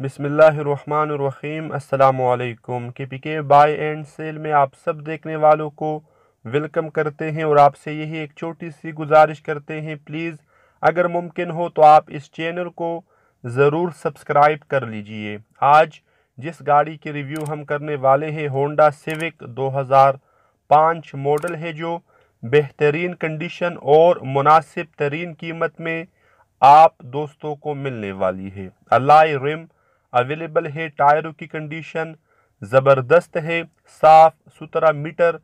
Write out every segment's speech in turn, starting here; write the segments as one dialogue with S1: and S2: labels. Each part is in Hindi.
S1: बिसमीम् अल्लाम के पी के बाय एंड सेल में आप सब देखने वालों को वेलकम करते हैं और आपसे यही एक छोटी सी गुजारिश करते हैं प्लीज़ अगर मुमकिन हो तो आप इस चैनल को ज़रूर सब्सक्राइब कर लीजिए आज जिस गाड़ी के रिव्यू हम करने वाले हैं होंडा सिविक 2005 मॉडल है जो बेहतरीन कंडीशन और मुनासिब तरीन कीमत में आप दोस्तों को मिलने वाली है अल्लाह रिम अवेलेबल है टायरों की कंडीशन ज़बरदस्त है साफ़ सुथरा मीटर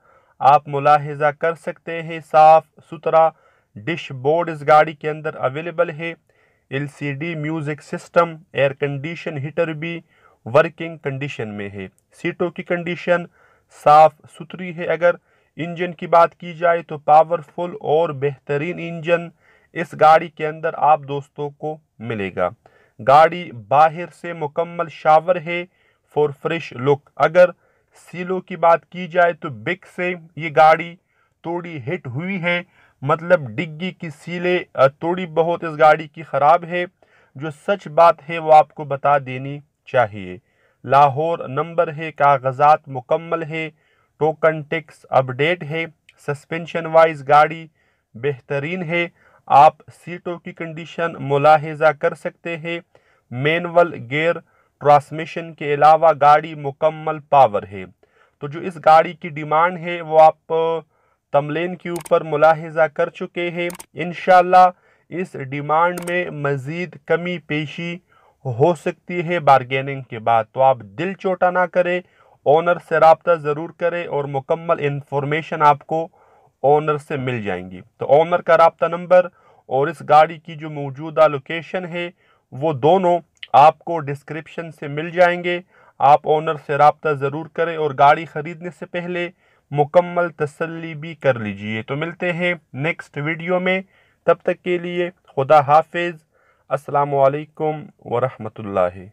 S1: आप मुलाहजा कर सकते हैं साफ़ सुथरा डिश बोर्ड इस गाड़ी के अंदर अवेलेबल है LCD music system air condition heater भी वर्किंग कंडीशन में है सीटों की कंडीशन साफ़ सुथरी है अगर इंजन की बात की जाए तो पावरफुल और बेहतरीन इंजन इस गाड़ी के अंदर आप दोस्तों को मिलेगा गाड़ी बाहर से मुकम्मल शावर है फॉर फ्रेश लुक अगर सीलों की बात की जाए तो बिग से ये गाड़ी थोड़ी हिट हुई है मतलब डिग्गी की सीले थोड़ी बहुत इस गाड़ी की ख़राब है जो सच बात है वो आपको बता देनी चाहिए लाहौर नंबर है कागजात मुकम्मल है टोकन टिक्स अपडेट है सस्पेंशन वाइज गाड़ी बेहतरीन है आप सीटों की कंडीशन मुलाहजा कर सकते हैं मैनअल गेयर ट्रांसमिशन के अलावा गाड़ी मुकम्मल पावर है तो जो इस गाड़ी की डिमांड है वो आप तमलेन के ऊपर मुलाहजा कर चुके हैं इन इस डिमांड में मज़ीद कमी पेशी हो सकती है बारगेनिंग के बाद तो आप दिल चोटा ना करें ओनर से रबता ज़रूर करें और मुकम्मल इन्फॉर्मेशन आपको ओनर से मिल जाएंगी तो ओनर का रबता नंबर और इस गाड़ी की जो मौजूदा लोकेशन है वो दोनों आपको डिस्क्रिप्शन से मिल जाएंगे आप ओनर से रबता ज़रूर करें और गाड़ी ख़रीदने से पहले मुकम्मल तसल्ली भी कर लीजिए तो मिलते हैं नेक्स्ट वीडियो में तब तक के लिए खुदा हाफिज़ असलकम वरहमल